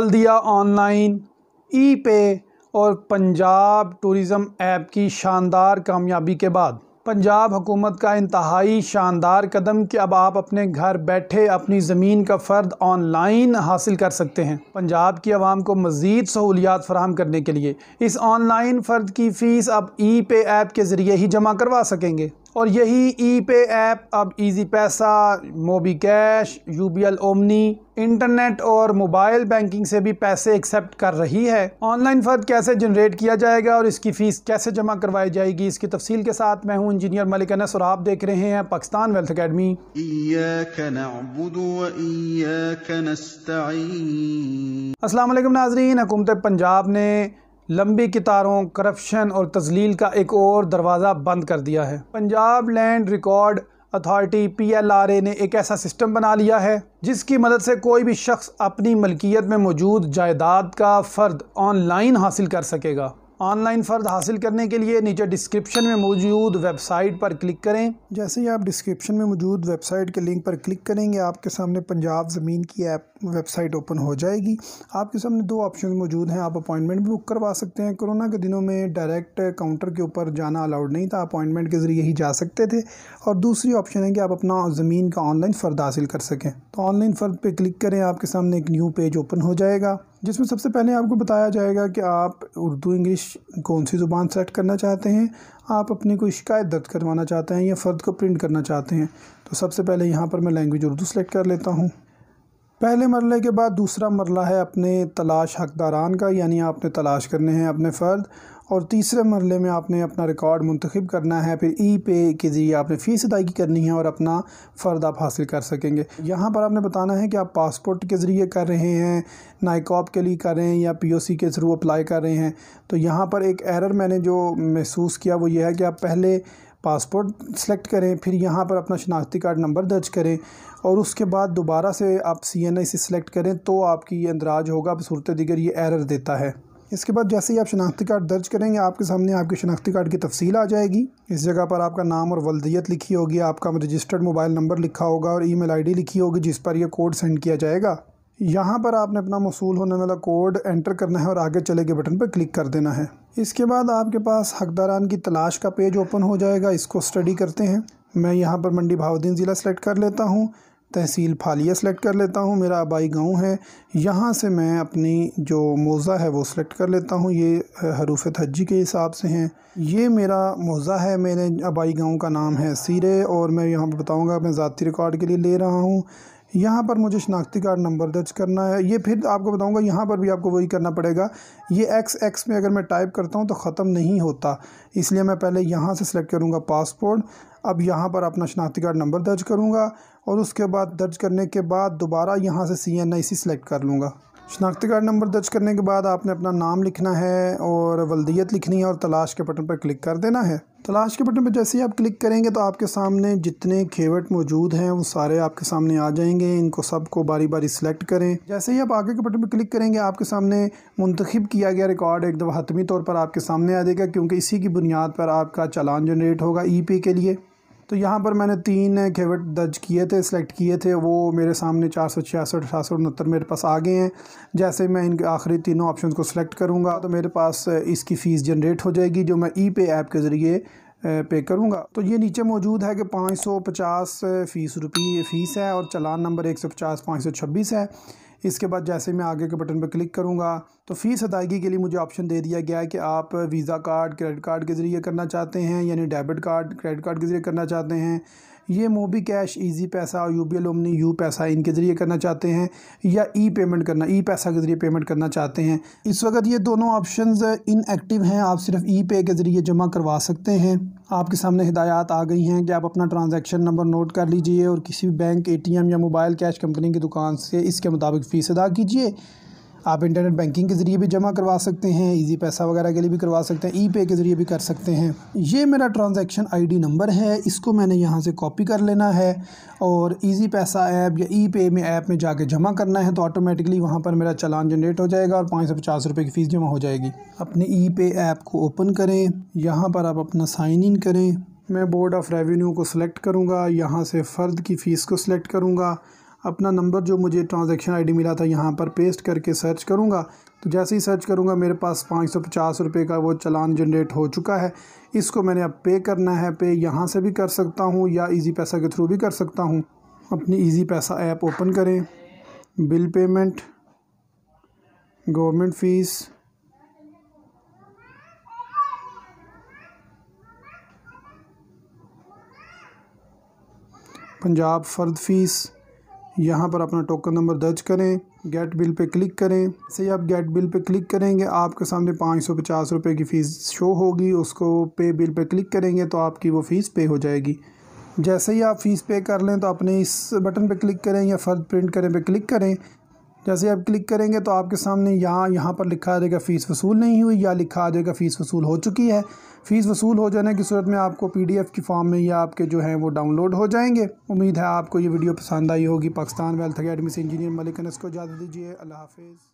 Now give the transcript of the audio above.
दिया ऑनलाइन ई पे और पंजाब टूरिज़म ऐप की शानदार कामयाबी के बाद पंजाब हुकूमत का इंतहाई शानदार कदम कि अब आप अपने घर बैठे अपनी ज़मीन का फ़र्द ऑनलाइन हासिल कर सकते हैं पंजाब की आवाम को मज़ीद सहूलियात फराम करने के लिए इस ऑनलाइन फ़र्द की फ़ीस अब ई पे ऐप के ज़रिए ही जमा करवा सकेंगे और यही ई e पे ऐप अब Easypaisa Mobicash U B L Omni internet और मोबाइल बैंकिंग से भी पैसे एक्सेप्ट कर रही है ऑनलाइन फ़र्द कैसे जनरेट किया जाएगा और इसकी फ़ीस कैसे जमा करवाई जाएगी इसकी तफसील के साथ मैं हूं इंजीनियर मलिक अनस और आप देख रहे हैं पाकिस्तान वेल्थ अकेडमी असल नाजरीन हुकूमत पंजाब ने लंबी कतारों करप्शन और तजलील का एक और दरवाज़ा बंद कर दिया है Punjab land record authority P L R A ने एक ऐसा सिस्टम बना लिया है जिसकी मदद से कोई भी शख्स अपनी मलकियत में मौजूद जायदाद का फ़र्द ऑनलाइन हासिल कर सकेगा ऑनलाइन फ़र्द हासिल करने के लिए नीचे डिस्क्रिप्शन में मौजूद वेबसाइट पर क्लिक करें जैसे ही आप डिस्क्रिप्शन में मौजूद वेबसाइट के लिंक पर क्लिक करेंगे आपके सामने पंजाब ज़मीन की ऐप वेबसाइट ओपन हो जाएगी आपके सामने दो ऑप्शन मौजूद हैं आप अपॉइंटमेंट भी बुक करवा सकते हैं कोरोना के दिनों में डायरेक्ट काउंटर के ऊपर जाना अलाउड नहीं था अपॉइंटमेंट के ज़रिए ही जा सकते थे और दूसरी ऑप्शन है कि आप अपना ज़मीन का ऑनलाइन फ़र्द हासिल कर सकें तो ऑनलाइन फ़र्द पर क्लिक करें आपके सामने एक न्यू पेज ओपन हो जाएगा जिसमें सबसे पहले आपको बताया जाएगा कि आप उर्दू इंग्लिश कौन सी ज़ुबान सेलेक्ट करना चाहते हैं आप अपनी कोई शिकायत दर्ज करवाना चाहते हैं या फ़र्द को प्रिंट करना चाहते हैं तो सबसे पहले यहाँ पर मैं लैंग्वेज उर्दू सेलेक्ट कर लेता हूँ पहले मरले के बाद दूसरा मरला है अपने तलाश हकदारान का यानी आपने तलाश करने हैं अपने फ़र्द और तीसरे मरले में आपने अपना रिकॉर्ड मंतखब करना है फिर ई पे के ज़रिए आपने फ़ीस अदायगी करनी है और अपना फ़र्द आप हासिल कर सकेंगे यहाँ पर आपने बताना है कि आप पासपोर्ट के ज़रिए कर रहे हैं नाइकॉप के लिए कर रहे हैं या पी के थ्रू अप्लाई कर रहे हैं तो यहाँ पर एक एरर मैंने जो महसूस किया वो ये है कि आप पहले पासपोर्ट सेलेक्ट करें फिर यहाँ पर अपना शनाख्ती कार्ड नंबर दर्ज करें और उसके बाद दोबारा से आप सी एन आई से करें तो आपकी ये अंदराज होगा सूरत दिगर ये एरर देता है इसके बाद जैसे ही आप शनाख्ती कार्ड दर्ज करेंगे आपके सामने आपके शनाख्ती कार्ड की तफसील आ जाएगी इस जगह पर आपका नाम और वलदियत लिखी होगी आपका रजिस्टर्ड मोबाइल नंबर लिखा होगा और ईमेल आईडी लिखी होगी जिस पर यह कोड सेंड किया जाएगा यहाँ पर आपने अपना मौसू होने वाला कोड एंटर करना है और आगे चले के बटन पर क्लिक कर देना है इसके बाद आपके पास हकदारान की तलाश का पेज ओपन हो जाएगा इसको स्टडी करते हैं मैं यहाँ पर मंडी भावदीन ज़िला सेलेक्ट कर लेता हूँ तहसील फालिया सेलेक्ट कर लेता हूँ मेरा आबाई गांव है यहाँ से मैं अपनी जो मोज़ा है वो सिलेक्ट कर लेता हूँ ये हरूफ थज्जी के हिसाब से हैं ये मेरा मोज़ा है मेरे आबाई गांव का नाम है सीरे और मैं यहाँ पर बताऊँगा मैं ज़ाती रिकॉर्ड के लिए ले रहा हूँ यहाँ पर मुझे शनाख्ती कार्ड नंबर दर्ज करना है ये फिर आपको बताऊंगा यहाँ पर भी आपको वही करना पड़ेगा ये एक्स एक्स में अगर मैं टाइप करता हूँ तो ख़त्म नहीं होता इसलिए मैं पहले यहाँ से सिलेक्ट करूँगा पासपोर्ट अब यहाँ पर अपना शनाख्ती कार्ड नंबर दर्ज करूँगा और उसके बाद दर्ज करने के बाद दोबारा यहाँ से सी एन आई सी सिलेक्ट कर लूँगा शनाख्ती कार्ड नंबर दर्ज करने के बाद आपने अपना नाम लिखना है और वलदियत लिखनी है और तलाश के बटन पर क्लिक कर देना है तलाश के बटन पर जैसे ही आप क्लिक करेंगे तो आपके सामने जितने खेवट मौजूद हैं वो सारे आपके सामने आ जाएंगे इनको सबको बारी बारी सिलेक्ट करें जैसे ही आप आगे के बटन पर क्लिक करेंगे आपके सामने मुंतखब किया गया रिकॉर्ड एकदम हतमी तौर पर आपके सामने आ जाएगा क्योंकि इसी की बुनियाद पर आपका चालान जनरेट होगा ई के लिए तो यहाँ पर मैंने तीन घेवट दर्ज किए थे सिलेक्ट किए थे वो मेरे सामने चार सौ छियासठ सात सौ उनहत्तर मेरे पास आ गए हैं जैसे मैं इनके आखिरी तीनों ऑप्शन को सिलेक्ट करूँगा तो मेरे पास इसकी फ़ीस जनरेट हो जाएगी जो मैं ई पे ऐप के ज़रिए पे करूँगा तो ये नीचे मौजूद है कि पाँच सौ पचास फ़ीस रुपये फ़ीस है और चलान नंबर एक सौ पचास पाँच सौ छब्बीस है इसके बाद जैसे मैं आगे के बटन पर क्लिक करूँगा तो फ़ीस अदायगी के लिए मुझे ऑप्शन दे दिया गया है कि आप वीज़ा कार्ड क्रेडिट कार्ड के ज़रिए करना चाहते हैं यानी डेबिट कार्ड क्रेडिट कार्ड के ज़रिए करना चाहते हैं ये मोबी कैश ईजी पैसा और यू पी एल यू पैसा इनके ज़रिए करना चाहते हैं या ई पेमेंट करना ई पैसा के ज़रिए पेमेंट करना चाहते हैं इस वक्त ये दोनों ऑप्शन इनएक्टिव हैं आप सिर्फ ई पे के ज़रिए जमा करवा सकते हैं आपके सामने हिदायत आ गई हैं कि आप अपना ट्रांजैक्शन नंबर नोट कर लीजिए और किसी भी बैंक ए या मोबाइल कैश कंपनी की दुकान से इसके मुताबिक फ़ीस अदा कीजिए आप इंटरनेट बैंकिंग के ज़रिए भी जमा करवा सकते हैं ईजी पैसा वगैरह के लिए भी करवा सकते हैं ई पे के ज़रिए भी कर सकते हैं ये मेरा ट्रांजैक्शन आईडी नंबर है इसको मैंने यहाँ से कॉपी कर लेना है और ईजी पैसा ऐप या ई पे में ऐप में जाके जमा करना है तो ऑटोमेटिकली वहाँ पर मेरा चालान जनरेट हो जाएगा और पाँच सौ पचास रुपये की फ़ीस जमा हो जाएगी अपने ई पे ऐप को ओपन करें यहाँ पर आप अपना साइन इन करें मैं बोर्ड ऑफ़ रेवेन्यू को सिलेक्ट करूँगा यहाँ से फ़र्द की फ़ीस को सिलेक्ट करूँगा अपना नंबर जो मुझे ट्रांजैक्शन आईडी मिला था यहाँ पर पेस्ट करके सर्च करूँगा तो जैसे ही सर्च करूँगा मेरे पास पाँच सौ पचास रुपये का वो चलान जनरेट हो चुका है इसको मैंने अब पे करना है पे यहाँ से भी कर सकता हूँ या इजी पैसा के थ्रू भी कर सकता हूँ अपनी इजी पैसा ऐप ओपन करें bill payment government fees Punjab फ़र्द फ़ीस यहाँ पर अपना टोकन नंबर दर्ज करें गेट बिल पे क्लिक करें से आप गेट बिल पे क्लिक करेंगे आपके सामने पाँच सौ पचास रुपये की फ़ीस शो होगी उसको पे बिल पे क्लिक करेंगे तो आपकी वो फ़ीस पे हो जाएगी जैसे ही आप फ़ीस पे कर लें तो अपने इस बटन पे क्लिक करें या फर्द प्रिंट करें पे क्लिक करें जैसे आप क्लिक करेंगे तो आपके सामने यहाँ यहाँ पर लिखा आ जाएगा फ़ीस वसूल नहीं हुई या लिखा आ जाएगा फ़ीस वसूल हो चुकी है फ़ीस वसूल हो जाने की सूरत में आपको पीडीएफ की फॉर्म में या आपके जो हैं वो डाउनलोड हो जाएंगे उम्मीद है आपको ये वीडियो पसंद आई होगी पाकिस्तान वेल्थ अकेडमी से इंजीनियर मलिक अनस को इजाज़त दीजिए अल्लाह हाफिज़